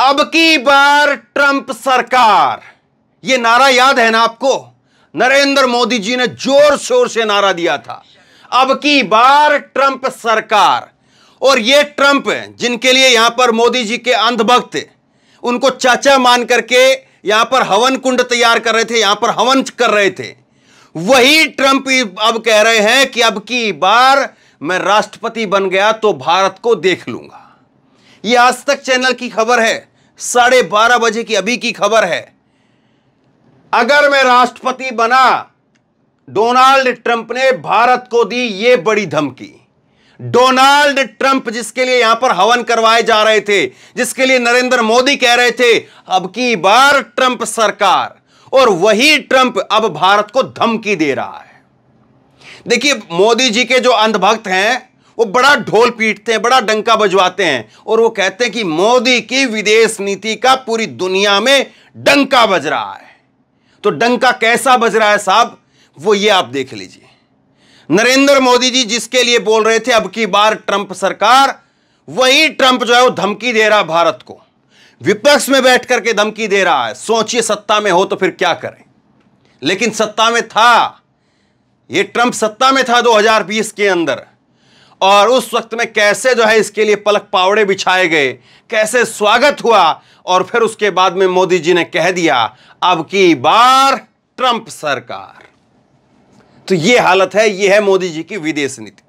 अब की बार ट्रंप सरकार ये नारा याद है ना आपको नरेंद्र मोदी जी ने जोर शोर से नारा दिया था अब की बार ट्रंप सरकार और ये ट्रंप जिनके लिए यहां पर मोदी जी के अंधभक्त उनको चाचा मान करके यहां पर हवन कुंड तैयार कर रहे थे यहां पर हवन कर रहे थे वही ट्रंप अब कह रहे हैं कि अब की बार मैं राष्ट्रपति बन गया तो भारत को देख लूंगा ये आज तक चैनल की खबर है साढ़े बारह बजे की अभी की खबर है अगर मैं राष्ट्रपति बना डोनाल्ड ट्रंप ने भारत को दी ये बड़ी धमकी डोनाल्ड ट्रंप जिसके लिए यहां पर हवन करवाए जा रहे थे जिसके लिए नरेंद्र मोदी कह रहे थे अब की बार ट्रंप सरकार और वही ट्रंप अब भारत को धमकी दे रहा है देखिए मोदी जी के जो अंधभक्त हैं वो बड़ा ढोल पीटते हैं बड़ा डंका बजवाते हैं और वो कहते हैं कि मोदी की विदेश नीति का पूरी दुनिया में डंका बज रहा है तो डंका कैसा बज रहा है साहब वो ये आप देख लीजिए नरेंद्र मोदी जी जिसके लिए बोल रहे थे अब की बार ट्रंप सरकार वही ट्रंप जो है वो धमकी दे रहा है भारत को विपक्ष में बैठ करके धमकी दे रहा है सोचिए सत्ता में हो तो फिर क्या करें लेकिन सत्ता में था ये ट्रंप सत्ता में था 2020 के अंदर और उस वक्त में कैसे जो है इसके लिए पलक पावड़े बिछाए गए कैसे स्वागत हुआ और फिर उसके बाद में मोदी जी ने कह दिया अब की बार ट्रंप सरकार तो ये हालत है ये है मोदी जी की विदेश नीति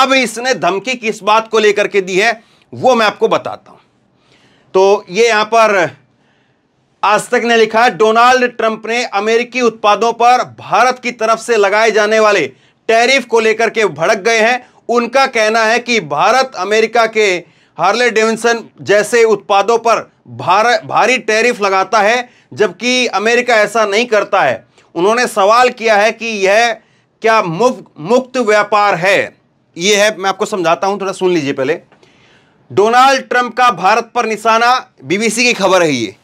अब इसने धमकी किस बात को लेकर के दी है वो मैं आपको बताता हूं तो ये यहां पर आज तक ने लिखा है डोनाल्ड ट्रंप ने अमेरिकी उत्पादों पर भारत की तरफ से लगाए जाने वाले टैरिफ को लेकर के भड़क गए हैं उनका कहना है कि भारत अमेरिका के हार्ले डेविंसन जैसे उत्पादों पर भार, भारी टैरिफ लगाता है जबकि अमेरिका ऐसा नहीं करता है उन्होंने सवाल किया है कि यह क्या मुफ मुक्त व्यापार है यह है मैं आपको समझाता हूं थोड़ा सुन लीजिए पहले डोनाल्ड ट्रंप का भारत पर निशाना बीबीसी की खबर है ये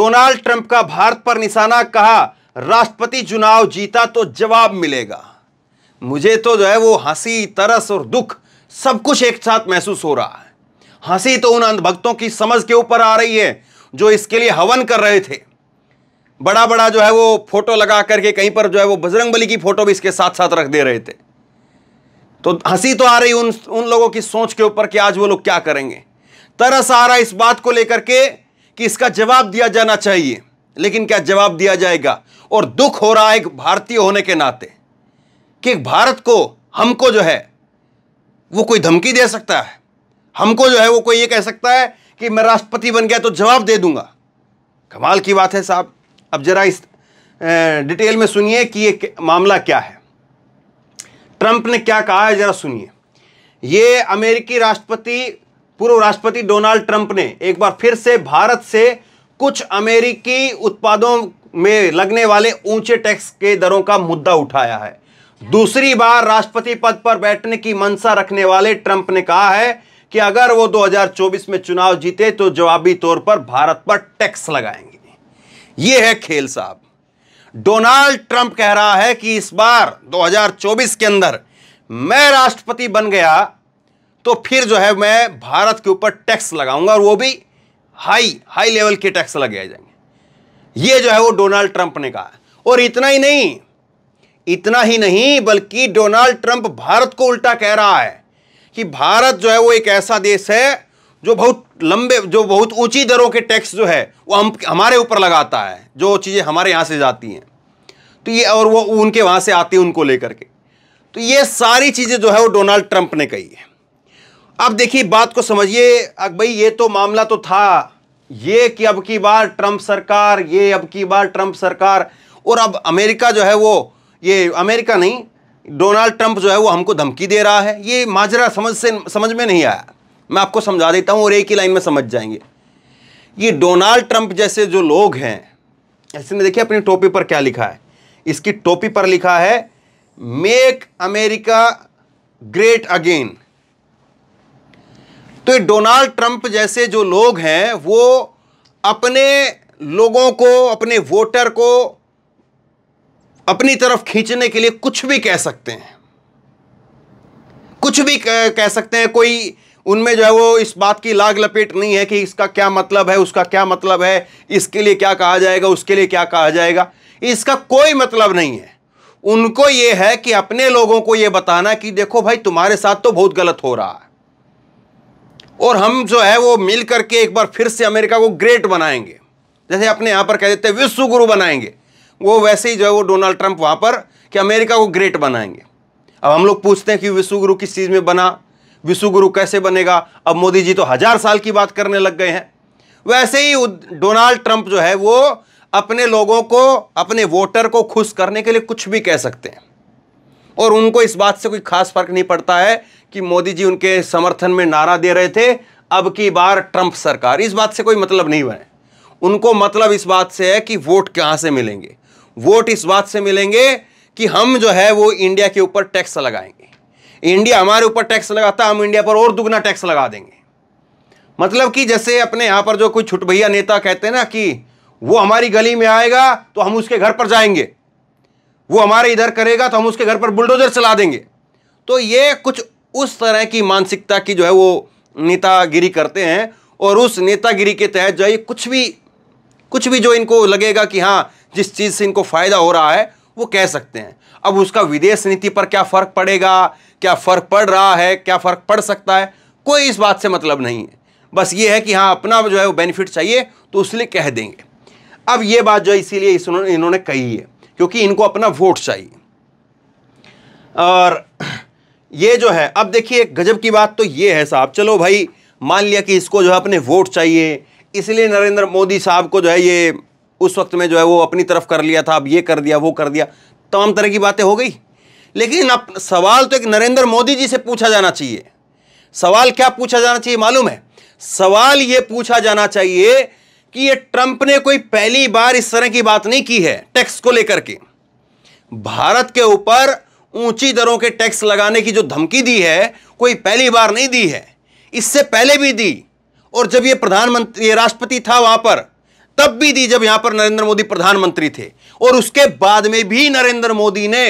डोनाल्ड ट्रंप का भारत पर निशाना कहा राष्ट्रपति चुनाव जीता तो जवाब मिलेगा मुझे तो जो है वो हंसी तरस और दुख सब कुछ एक साथ महसूस हो रहा है हंसी तो उन अंधभक्तों की समझ के ऊपर आ रही है जो इसके लिए हवन कर रहे थे बड़ा बड़ा जो है वो फोटो लगा करके कहीं पर जो है वो बजरंग बली की फोटो भी इसके साथ साथ रख दे रहे थे तो हंसी तो आ रही उन उन लोगों की सोच के ऊपर कि आज वो लोग क्या करेंगे तरस आ रहा इस बात को लेकर के कि इसका जवाब दिया जाना चाहिए लेकिन क्या जवाब दिया जाएगा और दुख हो रहा है एक भारतीय होने के नाते कि भारत को हमको जो है वो कोई धमकी दे सकता है हमको जो है वो कोई ये कह सकता है कि मैं राष्ट्रपति बन गया तो जवाब दे दूंगा कमाल की बात है साहब अब जरा इस डिटेल में सुनिए कि ये मामला क्या है ट्रंप ने क्या कहा है जरा सुनिए ये अमेरिकी राष्ट्रपति पूर्व राष्ट्रपति डोनाल्ड ट्रंप ने एक बार फिर से भारत से कुछ अमेरिकी उत्पादों में लगने वाले ऊंचे टैक्स के दरों का मुद्दा उठाया है दूसरी बार राष्ट्रपति पद पर बैठने की मंशा रखने वाले ट्रंप ने कहा है कि अगर वो 2024 में चुनाव जीते तो जवाबी तौर पर भारत पर टैक्स लगाएंगे ये है खेल साहब डोनाल्ड ट्रंप कह रहा है कि इस बार 2024 के अंदर मैं राष्ट्रपति बन गया तो फिर जो है मैं भारत के ऊपर टैक्स लगाऊंगा और वो भी हाई हाई लेवल के टैक्स लगाए जाएंगे ये जो है वो डोनाल्ड ट्रंप ने कहा और इतना ही नहीं इतना ही नहीं बल्कि डोनाल्ड ट्रंप भारत को उल्टा कह रहा है कि भारत जो है वो एक ऐसा देश है जो बहुत लंबे जो बहुत ऊंची दरों के टैक्स जो है वो हम हमारे ऊपर लगाता है जो चीज़ें हमारे यहाँ से जाती हैं तो ये और वो उनके वहाँ से आती है उनको लेकर के तो ये सारी चीज़ें जो है वो डोनाल्ड ट्रंप ने कही है अब देखिए बात को समझिए अब भाई ये तो मामला तो था ये कि अब की बार ट्रंप सरकार ये अब की बार ट्रंप सरकार और अब अमेरिका जो है वो ये अमेरिका नहीं डोनाल्ड ट्रंप जो है वो हमको धमकी दे रहा है ये माजरा समझ से समझ में नहीं आया मैं आपको समझा देता हूँ और एक ही लाइन में समझ जाएंगे ये डोनाल्ड ट्रंप जैसे जो लोग हैं ऐसे में देखिए अपनी टोपी पर क्या लिखा है इसकी टोपी पर लिखा है मेक अमेरिका ग्रेट अगेन तो ये डोनाल्ड ट्रंप जैसे जो लोग हैं वो अपने लोगों को अपने वोटर को अपनी तरफ खींचने के लिए कुछ भी कह सकते हैं कुछ भी कह सकते हैं कोई उनमें जो है वो इस बात की लाग लपेट नहीं है कि इसका क्या मतलब है उसका क्या मतलब है इसके लिए क्या कहा जाएगा उसके लिए क्या कहा जाएगा इसका कोई मतलब नहीं है उनको ये है कि अपने लोगों को ये बताना कि देखो भाई तुम्हारे साथ तो बहुत गलत हो रहा है और हम जो है वो मिल करके एक बार फिर से अमेरिका को ग्रेट बनाएंगे जैसे अपने यहाँ पर कह देते हैं विश्व गुरु बनाएंगे वो वैसे ही जो है वो डोनाल्ड ट्रंप वहाँ पर कि अमेरिका को ग्रेट बनाएंगे अब हम लोग पूछते हैं कि विश्वगुरु किस चीज़ में बना विश्वगुरु कैसे बनेगा अब मोदी जी तो हज़ार साल की बात करने लग गए हैं वैसे ही डोनाल्ड ट्रंप जो है वो अपने लोगों को अपने वोटर को खुश करने के लिए कुछ भी कह सकते हैं और उनको इस बात से कोई खास फर्क नहीं पड़ता है कि मोदी जी उनके समर्थन में नारा दे रहे थे अब की बार ट्रंप सरकार इस बात से कोई मतलब नहीं बने उनको मतलब इस बात से है कि वोट कहाँ से मिलेंगे वोट इस बात से मिलेंगे कि हम जो है वो इंडिया के ऊपर टैक्स लगाएंगे इंडिया हमारे ऊपर टैक्स लगाता हम इंडिया पर और दुगना टैक्स लगा देंगे मतलब कि जैसे अपने यहां पर जो कोई छुट भैया नेता कहते हैं ना कि वो हमारी गली में आएगा तो हम उसके घर पर जाएंगे वो हमारे इधर करेगा तो हम उसके घर पर बुलडोजर चला देंगे तो ये कुछ उस तरह की मानसिकता की जो है वो नेतागिरी करते हैं और उस नेतागिरी के तहत जो है कुछ भी कुछ भी जो इनको लगेगा कि हाँ जिस चीज़ से इनको फ़ायदा हो रहा है वो कह सकते हैं अब उसका विदेश नीति पर क्या फ़र्क पड़ेगा क्या फ़र्क पड़ रहा है क्या फ़र्क पड़ सकता है कोई इस बात से मतलब नहीं है बस ये है कि हाँ अपना जो है वो बेनिफिट चाहिए तो उसलिए कह देंगे अब ये बात जो इसीलिए इस इन्होंने कही है क्योंकि इनको अपना वोट चाहिए और ये जो है अब देखिए गजब की बात तो ये है साहब चलो भाई मान लिया कि इसको जो है अपने वोट चाहिए इसलिए नरेंद्र मोदी साहब को जो है ये उस वक्त में जो है वो अपनी तरफ कर लिया था अब ये कर दिया वो कर दिया तमाम तरह की बातें हो गई लेकिन अब सवाल तो एक नरेंद्र मोदी जी से पूछा जाना चाहिए सवाल क्या पूछा जाना चाहिए मालूम है सवाल ये पूछा जाना चाहिए कि ये ट्रंप ने कोई पहली बार इस तरह की बात नहीं की है टैक्स को लेकर के भारत के ऊपर ऊंची दरों के टैक्स लगाने की जो धमकी दी है कोई पहली बार नहीं दी है इससे पहले भी दी और जब ये प्रधानमंत्री राष्ट्रपति था वहां पर तब भी दी जब यहां पर नरेंद्र मोदी प्रधानमंत्री थे और उसके बाद में भी नरेंद्र मोदी ने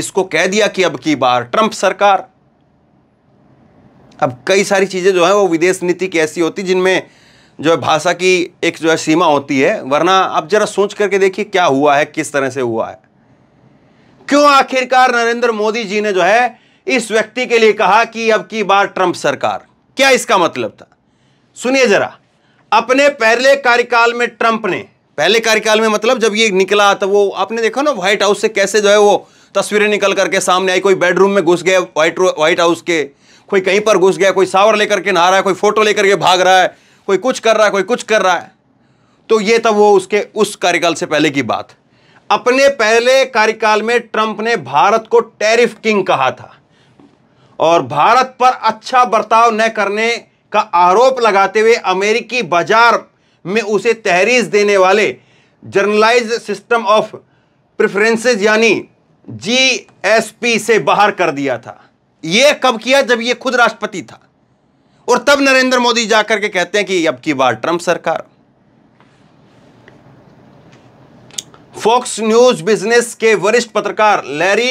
इसको कह दिया कि अब की बार ट्रंप सरकार अब कई सारी चीज़ें जो है वो विदेश नीति की ऐसी होती जिनमें जो है भाषा की एक जो है सीमा होती है वरना आप जरा सोच करके देखिए क्या हुआ है किस तरह से हुआ है क्यों आखिरकार नरेंद्र मोदी जी ने जो है इस व्यक्ति के लिए कहा कि अब की बार ट्रंप सरकार क्या इसका मतलब था सुनिए जरा अपने पहले कार्यकाल में ट्रंप ने पहले कार्यकाल में मतलब जब ये निकला तो वो आपने देखा ना व्हाइट हाउस से कैसे जो है वो तस्वीरें निकल करके सामने आई कोई बेडरूम में घुस गया व्हाइट व्हाइट हाउस के कोई कहीं पर घुस गया कोई सावर लेकर के नहा रहा है कोई फोटो लेकर के भाग रहा है कोई कुछ कर रहा है कोई कुछ कर रहा है तो ये था वो उसके उस कार्यकाल से पहले की बात अपने पहले कार्यकाल में ट्रंप ने भारत को टैरिफ किंग कहा था और भारत पर अच्छा बर्ताव न करने का आरोप लगाते हुए अमेरिकी बाजार में उसे तहरीज देने वाले जर्नलाइज सिस्टम ऑफ प्रेफरेंसेस यानी जीएसपी से बाहर कर दिया था यह कब किया जब यह खुद राष्ट्रपति था और तब नरेंद्र मोदी जाकर के कहते हैं कि अब की बार ट्रंप सरकार फॉक्स न्यूज बिजनेस के वरिष्ठ पत्रकार लैरी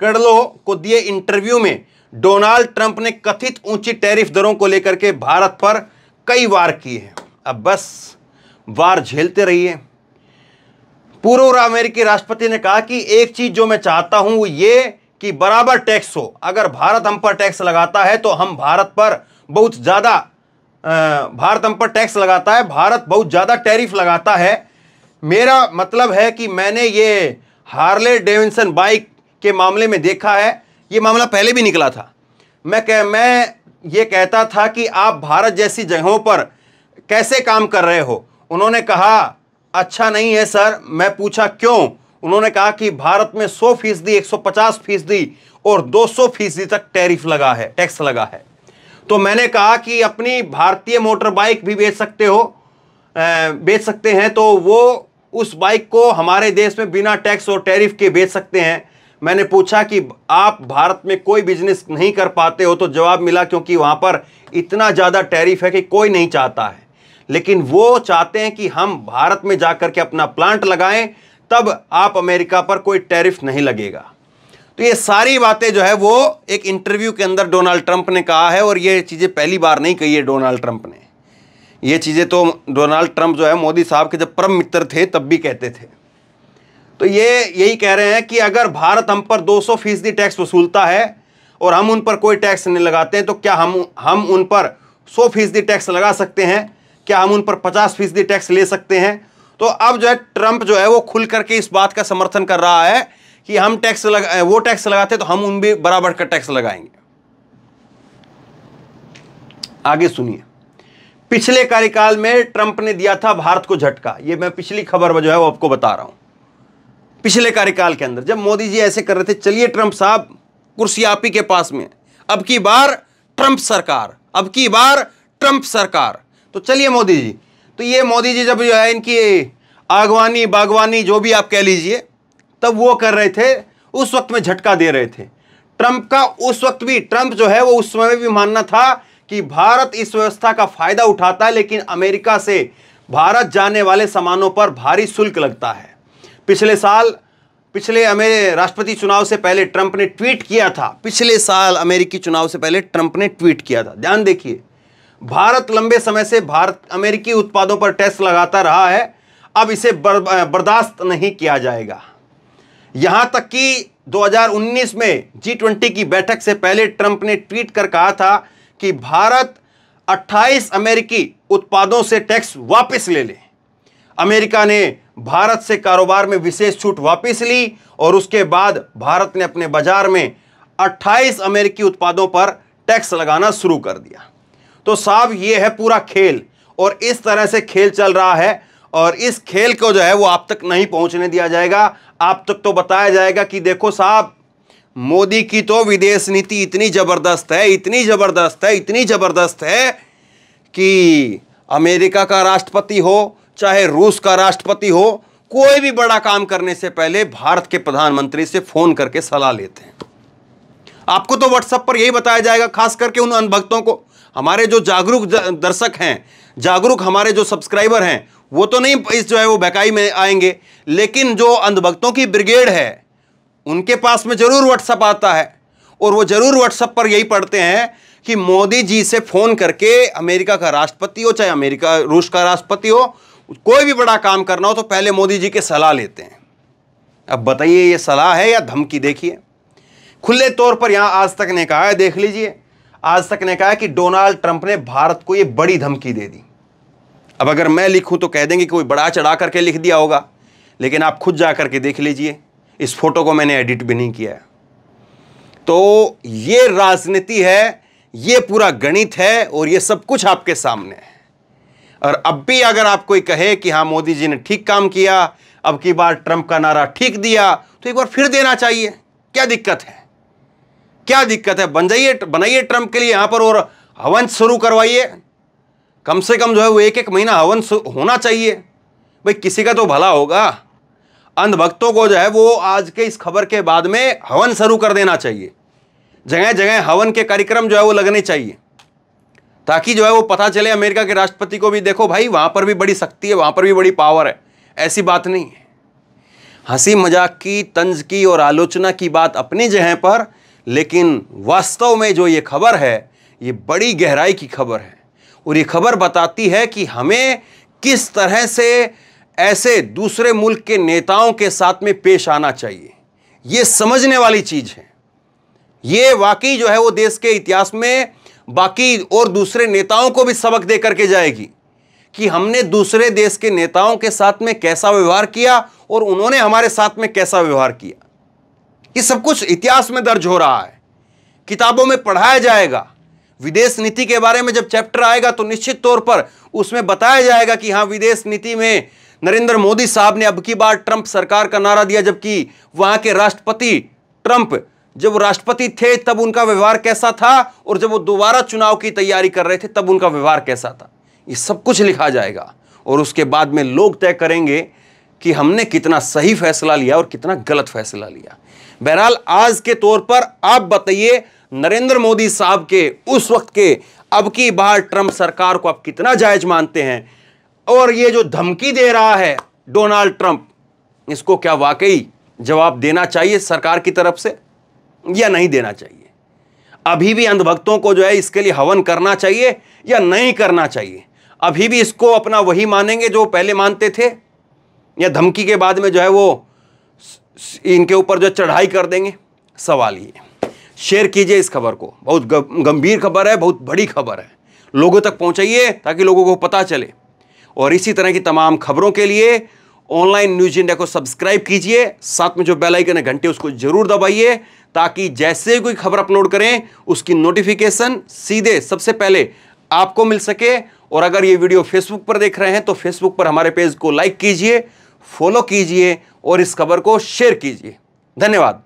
कडलो को दिए इंटरव्यू में डोनाल्ड ट्रंप ने कथित ऊंची टैरिफ दरों को लेकर के भारत पर कई वार किए हैं अब बस वार झेलते रहिए पूर्व अमेरिकी राष्ट्रपति ने कहा कि एक चीज जो मैं चाहता हूं वो ये कि बराबर टैक्स हो अगर भारत हम पर टैक्स लगाता है तो हम भारत पर बहुत ज़्यादा भारत हम पर टैक्स लगाता है भारत बहुत ज़्यादा टैरिफ लगाता है मेरा मतलब है कि मैंने ये हार्ले डेविंसन बाइक के मामले में देखा है ये मामला पहले भी निकला था मैं कह मैं ये कहता था कि आप भारत जैसी जगहों पर कैसे काम कर रहे हो उन्होंने कहा अच्छा नहीं है सर मैं पूछा क्यों उन्होंने कहा कि भारत में 100 फीसदी एक फीसदी और 200 फीसदी तक टैरिफ लगा है टैक्स लगा है तो मैंने कहा कि अपनी भारतीय मोटर बाइक भी बेच सकते हो बेच सकते हैं तो वो उस बाइक को हमारे देश में बिना टैक्स और टैरिफ के बेच सकते हैं मैंने पूछा कि आप भारत में कोई बिजनेस नहीं कर पाते हो तो जवाब मिला क्योंकि वहाँ पर इतना ज़्यादा टैरिफ है कि कोई नहीं चाहता है लेकिन वो चाहते हैं कि हम भारत में जा कर के अपना प्लांट लगाएं तब आप अमेरिका पर कोई टैरिफ नहीं लगेगा तो ये सारी बातें जो है वो एक इंटरव्यू के अंदर डोनाल्ड ट्रंप ने कहा है और ये चीज़ें पहली बार नहीं कही है डोनाल्ड ट्रंप ने ये चीज़ें तो डोनाल्ड ट्रंप जो है मोदी साहब के जब परम मित्र थे तब भी कहते थे तो ये यही कह रहे हैं कि अगर भारत हम पर 200 फीसदी टैक्स वसूलता है और हम उन पर कोई टैक्स नहीं लगाते हैं तो क्या हम हम उन पर 100 फीसदी टैक्स लगा सकते हैं क्या हम उन पर 50 फीसदी टैक्स ले सकते हैं तो अब जो है ट्रंप जो है वो खुल करके इस बात का समर्थन कर रहा है कि हम टैक्स लगा वो टैक्स लगाते तो हम उन भी बराबर का टैक्स लगाएंगे आगे सुनिए पिछले कार्यकाल में ट्रंप ने दिया था भारत को झटका ये मैं पिछली खबर जो है वो आपको बता रहा हूं पिछले कार्यकाल के अंदर जब मोदी जी ऐसे कर रहे थे चलिए ट्रंप साहब कुर्सी आप ही के पास में अब की बार ट्रंप सरकार अब की बार ट्रंप सरकार तो चलिए मोदी जी तो ये मोदी जी जब जो है इनकी आगवानी बागवानी जो भी आप कह लीजिए तब वो कर रहे थे उस वक्त में झटका दे रहे थे ट्रंप का उस वक्त भी ट्रंप जो है वो उस समय भी मानना था कि भारत इस व्यवस्था का फायदा उठाता है लेकिन अमेरिका से भारत जाने वाले सामानों पर भारी शुल्क लगता है पिछले साल पिछले हमें राष्ट्रपति चुनाव से पहले ट्रंप ने ट्वीट किया था पिछले साल अमेरिकी चुनाव से पहले ट्रंप ने ट्वीट किया था ध्यान देखिए भारत लंबे समय से भारत अमेरिकी उत्पादों पर टैक्स लगाता रहा है अब इसे बर, बर्दाश्त नहीं किया जाएगा यहां तक कि 2019 में जी ट्वेंटी की बैठक से पहले ट्रंप ने ट्वीट कर कहा था कि भारत 28 अमेरिकी उत्पादों से टैक्स वापस ले ले अमेरिका ने भारत से कारोबार में विशेष छूट वापस ली और उसके बाद भारत ने अपने बाजार में 28 अमेरिकी उत्पादों पर टैक्स लगाना शुरू कर दिया तो साहब ये है पूरा खेल और इस तरह से खेल चल रहा है और इस खेल को जो है वो आप तक नहीं पहुंचने दिया जाएगा आप तक तो बताया जाएगा कि देखो साहब मोदी की तो विदेश नीति इतनी ज़बरदस्त है इतनी ज़बरदस्त है इतनी ज़बरदस्त है कि अमेरिका का राष्ट्रपति हो चाहे रूस का राष्ट्रपति हो कोई भी बड़ा काम करने से पहले भारत के प्रधानमंत्री से फोन करके सलाह लेते हैं आपको तो व्हाट्सएप पर यही बताया जाएगा खास करके उन अनभक्तों को हमारे जो जागरूक दर्शक हैं जागरूक हमारे जो सब्सक्राइबर हैं वो तो नहीं इस जो है वो बेकाई में आएंगे लेकिन जो अंधभक्तों की ब्रिगेड है उनके पास में ज़रूर व्हाट्सअप आता है और वो ज़रूर व्हाट्सएप पर यही पढ़ते हैं कि मोदी जी से फ़ोन करके अमेरिका का राष्ट्रपति हो चाहे अमेरिका रूस का राष्ट्रपति हो कोई भी बड़ा काम करना हो तो पहले मोदी जी के सलाह लेते हैं अब बताइए ये सलाह है या धमकी देखिए खुले तौर पर यहां आज तक ने कहा है देख लीजिए आज तक ने कहा है कि डोनाल्ड ट्रंप ने भारत को ये बड़ी धमकी दे दी अब अगर मैं लिखूं तो कह देंगे कोई बड़ा चढ़ा करके लिख दिया होगा लेकिन आप खुद जा करके देख लीजिए इस फोटो को मैंने एडिट भी नहीं किया है तो ये राजनीति है ये पूरा गणित है और ये सब कुछ आपके सामने है और अब भी अगर आप कोई कहे कि हाँ मोदी जी ने ठीक काम किया अब की बार ट्रंप का नारा ठीक दिया तो एक बार फिर देना चाहिए क्या दिक्कत है क्या दिक्कत है बन जाइए बनाइए ट्रम्प के लिए यहाँ पर और हवन शुरू करवाइए कम से कम जो है वो एक एक महीना हवन होना चाहिए भाई किसी का तो भला होगा अंधभक्तों को जो है वो आज के इस खबर के बाद में हवन शुरू कर देना चाहिए जगह जगह हवन के कार्यक्रम जो है वो लगने चाहिए ताकि जो है वो पता चले अमेरिका के राष्ट्रपति को भी देखो भाई वहाँ पर भी बड़ी शक्ति है वहाँ पर भी बड़ी पावर है ऐसी बात नहीं है हंसी मजाक की तंज की और आलोचना की बात अपनी जगह पर लेकिन वास्तव में जो ये खबर है ये बड़ी गहराई की खबर है और ये खबर बताती है कि हमें किस तरह से ऐसे दूसरे मुल्क के नेताओं के साथ में पेश आना चाहिए ये समझने वाली चीज़ है ये वाकई जो है वो देश के इतिहास में बाकी और दूसरे नेताओं को भी सबक दे करके जाएगी कि हमने दूसरे देश के नेताओं के साथ में कैसा व्यवहार किया और उन्होंने हमारे साथ में कैसा व्यवहार किया ये सब कुछ इतिहास में दर्ज हो रहा है किताबों में पढ़ाया जाएगा विदेश नीति के बारे में जब चैप्टर आएगा तो निश्चित तौर पर उसमें बताया जाएगा कि हाँ विदेश नीति में नरेंद्र मोदी साहब ने अब की बार ट्रंप सरकार का नारा दिया जबकि वहां के राष्ट्रपति ट्रंप जब वो राष्ट्रपति थे तब उनका व्यवहार कैसा था और जब वो दोबारा चुनाव की तैयारी कर रहे थे तब उनका व्यवहार कैसा था ये सब कुछ लिखा जाएगा और उसके बाद में लोग तय करेंगे कि हमने कितना सही फैसला लिया और कितना गलत फैसला लिया बहरहाल आज के तौर पर आप बताइए नरेंद्र मोदी साहब के उस वक्त के अब की बार ट्रंप सरकार को आप कितना जायज मानते हैं और ये जो धमकी दे रहा है डोनाल्ड ट्रंप इसको क्या वाकई जवाब देना चाहिए सरकार की तरफ से या नहीं देना चाहिए अभी भी अंधभक्तों को जो है इसके लिए हवन करना चाहिए या नहीं करना चाहिए अभी भी इसको अपना वही मानेंगे जो पहले मानते थे या धमकी के बाद में जो है वो इनके ऊपर जो चढ़ाई कर देंगे सवाल ये शेयर कीजिए इस खबर को बहुत गंभीर खबर है बहुत बड़ी खबर है लोगों तक पहुंचाइए ताकि लोगों को पता चले और इसी तरह की तमाम खबरों के लिए ऑनलाइन न्यूज इंडिया को सब्सक्राइब कीजिए साथ में जो बेल आइकन है घंटे उसको जरूर दबाइए ताकि जैसे कोई खबर अपलोड करें उसकी नोटिफिकेशन सीधे सबसे पहले आपको मिल सके और अगर ये वीडियो फेसबुक पर देख रहे हैं तो फेसबुक पर हमारे पेज को लाइक कीजिए फॉलो कीजिए और इस खबर को शेयर कीजिए धन्यवाद